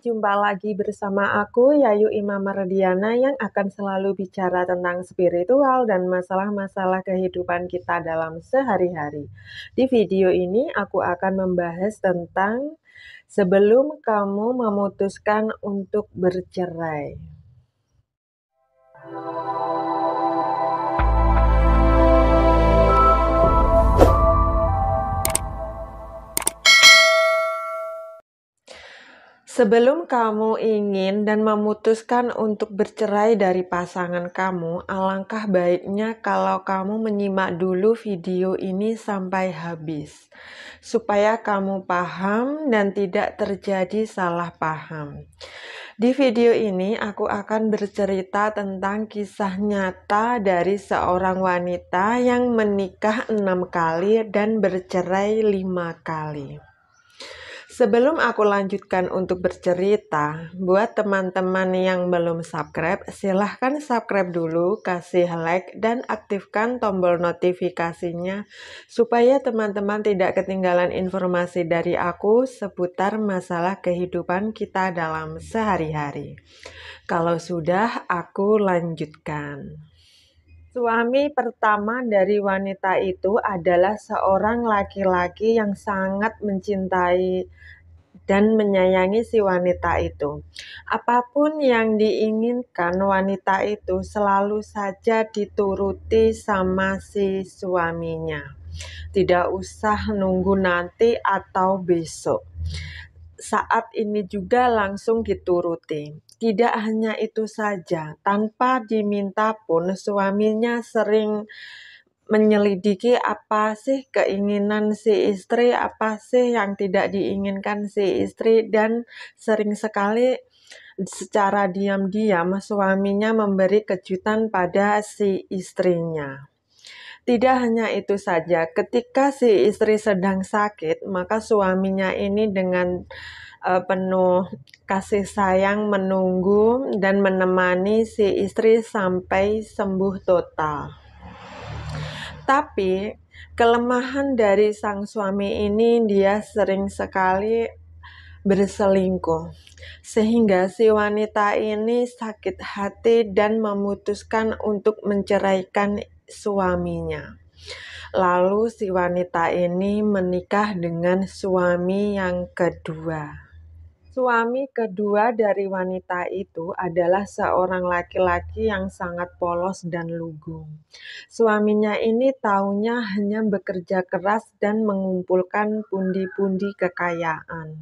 jumpa lagi bersama aku Yayu Imam Mardiana yang akan selalu bicara tentang spiritual dan masalah-masalah kehidupan kita dalam sehari-hari. Di video ini aku akan membahas tentang sebelum kamu memutuskan untuk bercerai. Sebelum kamu ingin dan memutuskan untuk bercerai dari pasangan kamu, alangkah baiknya kalau kamu menyimak dulu video ini sampai habis, supaya kamu paham dan tidak terjadi salah paham. Di video ini, aku akan bercerita tentang kisah nyata dari seorang wanita yang menikah enam kali dan bercerai lima kali. Sebelum aku lanjutkan untuk bercerita, buat teman-teman yang belum subscribe, silahkan subscribe dulu, kasih like, dan aktifkan tombol notifikasinya supaya teman-teman tidak ketinggalan informasi dari aku seputar masalah kehidupan kita dalam sehari-hari. Kalau sudah, aku lanjutkan. Suami pertama dari wanita itu adalah seorang laki-laki yang sangat mencintai dan menyayangi si wanita itu. Apapun yang diinginkan wanita itu selalu saja dituruti sama si suaminya. Tidak usah nunggu nanti atau besok. Saat ini juga langsung dituruti tidak hanya itu saja, tanpa diminta pun suaminya sering menyelidiki apa sih keinginan si istri, apa sih yang tidak diinginkan si istri, dan sering sekali secara diam-diam suaminya memberi kejutan pada si istrinya. Tidak hanya itu saja, ketika si istri sedang sakit, maka suaminya ini dengan uh, penuh kasih sayang menunggu dan menemani si istri sampai sembuh total. Tapi kelemahan dari sang suami ini dia sering sekali berselingkuh sehingga si wanita ini sakit hati dan memutuskan untuk menceraikan suaminya. Lalu si wanita ini menikah dengan suami yang kedua. Suami kedua dari wanita itu adalah seorang laki-laki yang sangat polos dan lugu. Suaminya ini taunya hanya bekerja keras dan mengumpulkan pundi-pundi kekayaan.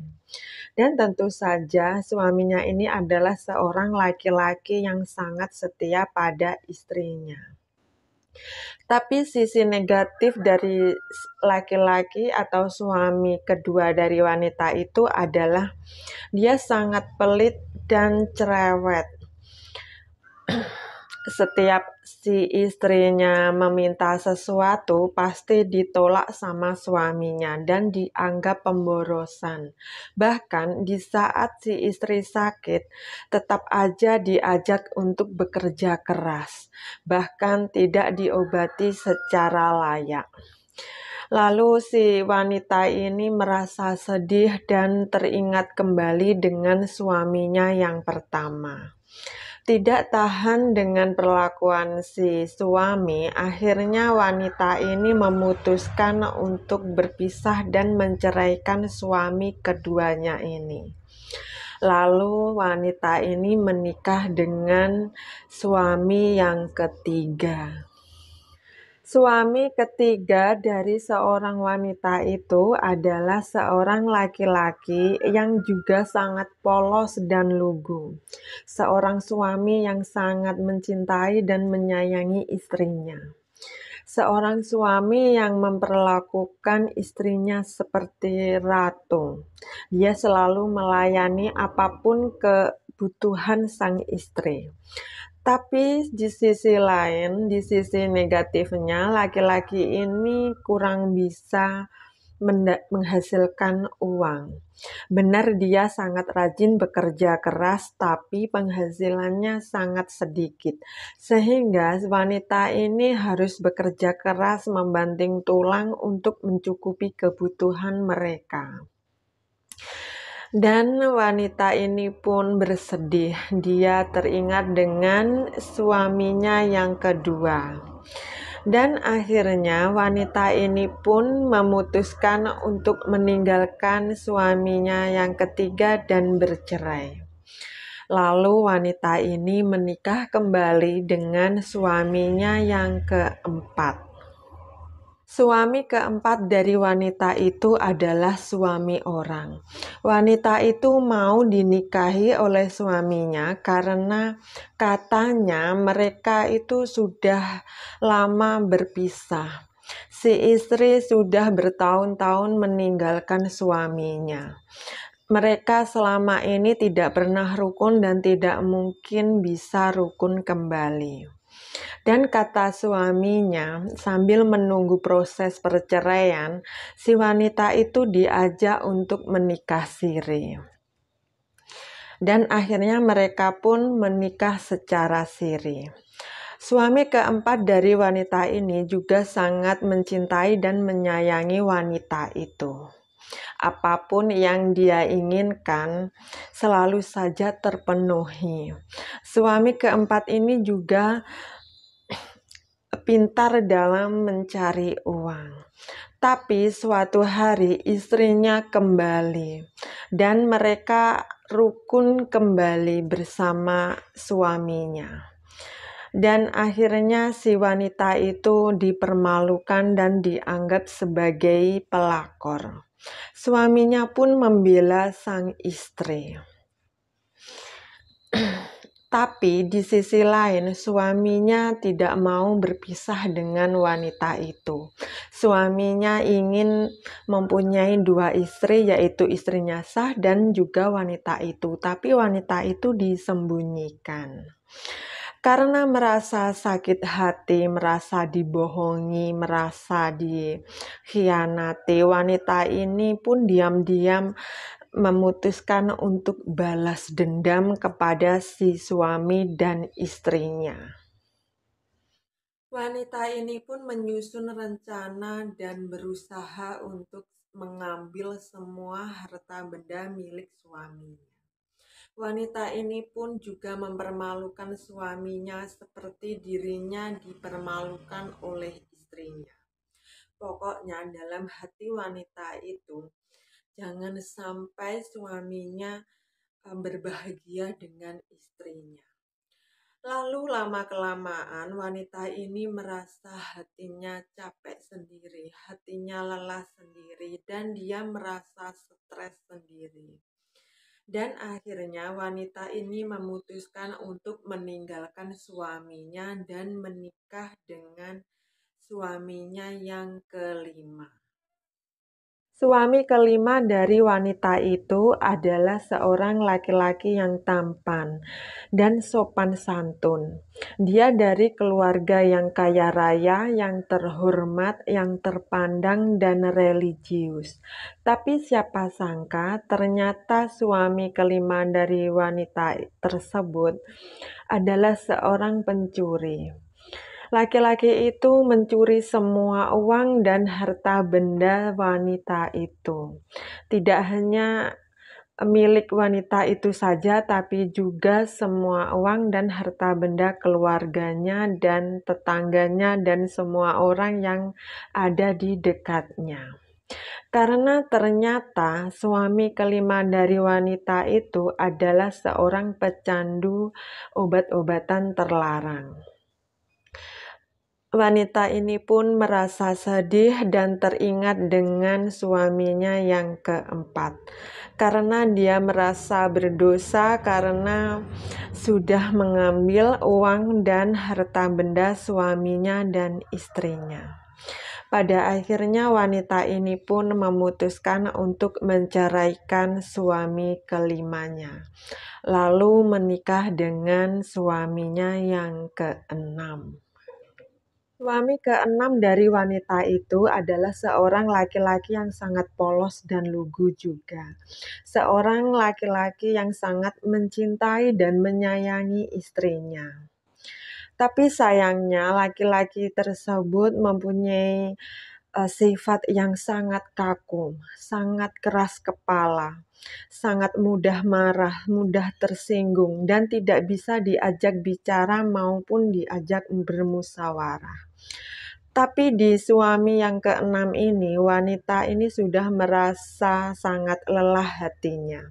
Dan tentu saja suaminya ini adalah seorang laki-laki yang sangat setia pada istrinya. Tapi sisi negatif dari laki-laki atau suami kedua dari wanita itu adalah dia sangat pelit dan cerewet. setiap si istrinya meminta sesuatu pasti ditolak sama suaminya dan dianggap pemborosan. Bahkan di saat si istri sakit, tetap aja diajak untuk bekerja keras, bahkan tidak diobati secara layak. Lalu si wanita ini merasa sedih dan teringat kembali dengan suaminya yang pertama tidak tahan dengan perlakuan si suami, akhirnya wanita ini memutuskan untuk berpisah dan menceraikan suami keduanya ini. Lalu wanita ini menikah dengan suami yang ketiga. Suami ketiga dari seorang wanita itu adalah seorang laki-laki yang juga sangat polos dan lugu, seorang suami yang sangat mencintai dan menyayangi istrinya, seorang suami yang memperlakukan istrinya seperti ratu. Dia selalu melayani apapun kebutuhan sang istri. Tapi di sisi lain, di sisi negatifnya, laki-laki ini kurang bisa menghasilkan uang. Benar dia sangat rajin bekerja keras, tapi penghasilannya sangat sedikit. Sehingga wanita ini harus bekerja keras membanting tulang untuk mencukupi kebutuhan mereka. Dan wanita ini pun bersedih. Dia teringat dengan suaminya yang kedua. Dan akhirnya wanita ini pun memutuskan untuk meninggalkan suaminya yang ketiga dan bercerai. Lalu wanita ini menikah kembali dengan suaminya yang keempat. Suami keempat dari wanita itu adalah suami orang. Wanita itu mau dinikahi oleh suaminya karena katanya mereka itu sudah lama berpisah. Si istri sudah bertahun-tahun meninggalkan suaminya. Mereka selama ini tidak pernah rukun dan tidak mungkin bisa rukun kembali. Dan kata suaminya, sambil menunggu proses perceraian, si wanita itu diajak untuk menikah siri. Dan akhirnya mereka pun menikah secara siri. Suami keempat dari wanita ini juga sangat mencintai dan menyayangi wanita itu. Apapun yang dia inginkan selalu saja terpenuhi. Suami keempat ini juga pintar dalam mencari uang. Tapi suatu hari istrinya kembali dan mereka rukun kembali bersama suaminya. Dan akhirnya si wanita itu dipermalukan dan dianggap sebagai pelakor. Suaminya pun membela sang istri. Tapi di sisi lain, suaminya tidak mau berpisah dengan wanita itu. Suaminya ingin mempunyai dua istri, yaitu istrinya sah dan juga wanita itu, tapi wanita itu disembunyikan. Karena merasa sakit hati, merasa dibohongi, merasa dikhianati, wanita ini pun diam-diam memutuskan untuk balas dendam kepada si suami dan istrinya. Wanita ini pun menyusun rencana dan berusaha untuk mengambil semua harta benda milik suaminya. Wanita ini pun juga mempermalukan suaminya seperti dirinya dipermalukan oleh istrinya. Pokoknya dalam hati wanita itu Jangan sampai suaminya berbahagia dengan istrinya. Lalu lama-kelamaan wanita ini merasa hatinya capek sendiri, hatinya lelah sendiri, dan dia merasa stres sendiri. Dan akhirnya wanita ini memutuskan untuk meninggalkan suaminya dan menikah dengan suaminya yang kelima. Suami kelima dari wanita itu adalah seorang laki-laki yang tampan dan sopan santun. Dia dari keluarga yang kaya raya, yang terhormat, yang terpandang, dan religius. Tapi siapa sangka, ternyata suami kelima dari wanita tersebut adalah seorang pencuri laki-laki itu mencuri semua uang dan harta benda wanita itu. Tidak hanya milik wanita itu saja, tapi juga semua uang dan harta benda keluarganya dan tetangganya dan semua orang yang ada di dekatnya. Karena ternyata suami kelima dari wanita itu adalah seorang pecandu obat-obatan terlarang. Wanita ini pun merasa sedih dan teringat dengan suaminya yang keempat, karena dia merasa berdosa karena sudah mengambil uang dan harta benda suaminya dan istrinya. Pada akhirnya, wanita ini pun memutuskan untuk menceraikan suami kelimanya, lalu menikah dengan suaminya yang keenam. Suami keenam dari wanita itu adalah seorang laki-laki yang sangat polos dan lugu juga. Seorang laki-laki yang sangat mencintai dan menyayangi istrinya. Tapi sayangnya laki-laki tersebut mempunyai uh, sifat yang sangat kaku, sangat keras kepala, sangat mudah marah, mudah tersinggung, dan tidak bisa diajak bicara maupun diajak bermusawarah. Tapi di suami yang keenam ini, wanita ini sudah merasa sangat lelah hatinya.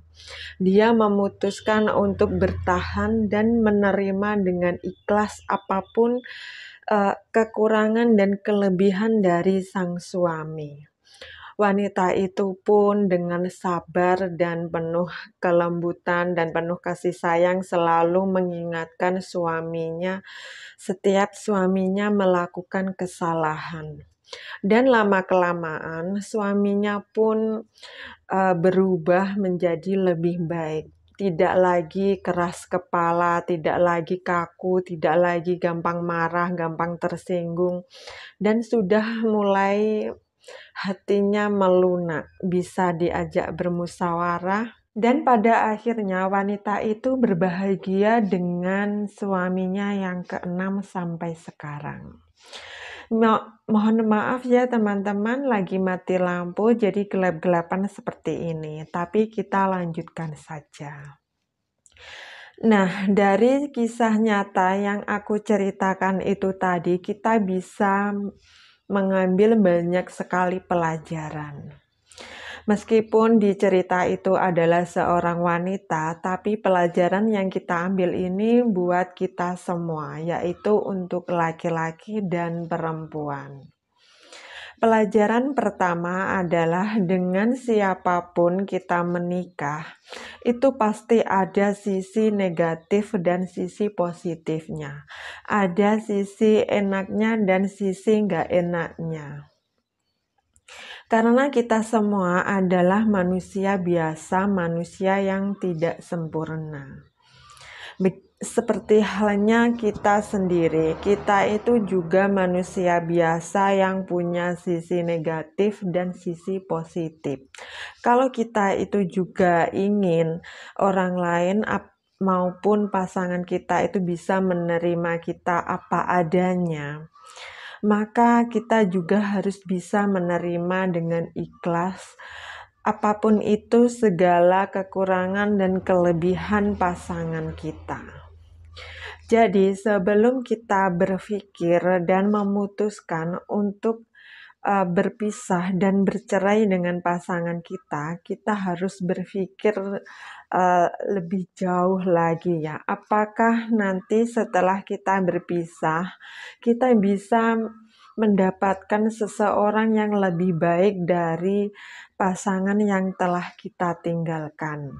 Dia memutuskan untuk bertahan dan menerima dengan ikhlas apapun uh, kekurangan dan kelebihan dari sang suami wanita itu pun dengan sabar dan penuh kelembutan dan penuh kasih sayang selalu mengingatkan suaminya setiap suaminya melakukan kesalahan. Dan lama-kelamaan suaminya pun uh, berubah menjadi lebih baik tidak lagi keras kepala, tidak lagi kaku, tidak lagi gampang marah, gampang tersinggung, dan sudah mulai hatinya melunak, bisa diajak bermusyawarah, dan pada akhirnya wanita itu berbahagia dengan suaminya yang keenam sampai sekarang. Mo mohon maaf ya teman-teman lagi mati lampu jadi gelap-gelapan seperti ini tapi kita lanjutkan saja. Nah, dari kisah nyata yang aku ceritakan itu tadi kita bisa mengambil banyak sekali pelajaran. Meskipun di cerita itu adalah seorang wanita, tapi pelajaran yang kita ambil ini buat kita semua, yaitu untuk laki-laki dan perempuan. Pelajaran pertama adalah dengan siapapun kita menikah, itu pasti ada sisi negatif dan sisi positifnya. Ada sisi enaknya dan sisi nggak enaknya. Karena kita semua adalah manusia biasa, manusia yang tidak sempurna seperti halnya kita sendiri. Kita itu juga manusia biasa yang punya sisi negatif dan sisi positif. Kalau kita itu juga ingin orang lain maupun pasangan kita itu bisa menerima kita apa adanya, maka kita juga harus bisa menerima dengan ikhlas apapun itu segala kekurangan dan kelebihan pasangan kita. Jadi, sebelum kita berpikir dan memutuskan untuk uh, berpisah dan bercerai dengan pasangan kita, kita harus berpikir uh, lebih jauh lagi, ya. Apakah nanti setelah kita berpisah, kita bisa mendapatkan seseorang yang lebih baik dari pasangan yang telah kita tinggalkan.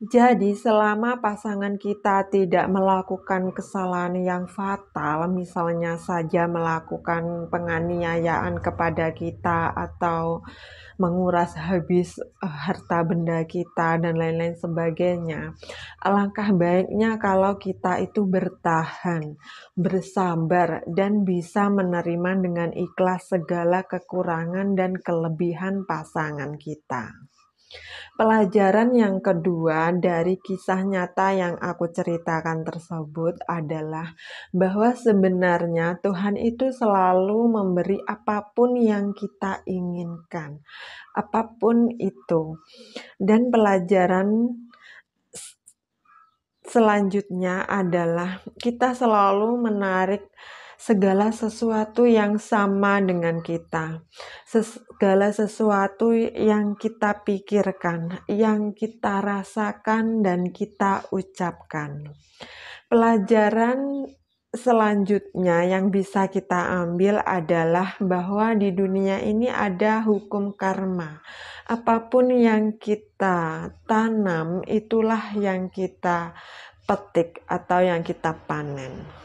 Jadi selama pasangan kita tidak melakukan kesalahan yang fatal, misalnya saja melakukan penganiayaan kepada kita atau menguras habis eh, harta benda kita dan lain-lain sebagainya. Alangkah baiknya kalau kita itu bertahan, bersabar dan bisa menerima dengan ikhlas segala kekurangan dan kelebihan pasangan kita. Pelajaran yang kedua dari kisah nyata yang aku ceritakan tersebut adalah bahwa sebenarnya Tuhan itu selalu memberi apapun yang kita inginkan, apapun itu. Dan pelajaran selanjutnya adalah kita selalu menarik segala sesuatu yang sama dengan kita, segala sesuatu yang kita pikirkan, yang kita rasakan, dan kita ucapkan. Pelajaran selanjutnya yang bisa kita ambil adalah bahwa di dunia ini ada hukum karma. Apapun yang kita tanam, itulah yang kita petik atau yang kita panen.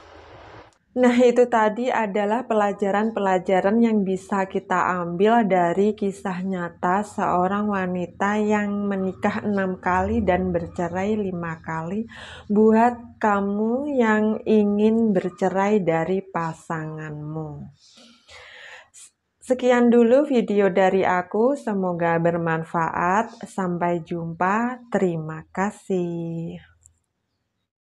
Nah, itu tadi adalah pelajaran-pelajaran yang bisa kita ambil dari kisah nyata seorang wanita yang menikah enam kali dan bercerai lima kali. Buat kamu yang ingin bercerai dari pasanganmu. Sekian dulu video dari aku, semoga bermanfaat. Sampai jumpa, terima kasih.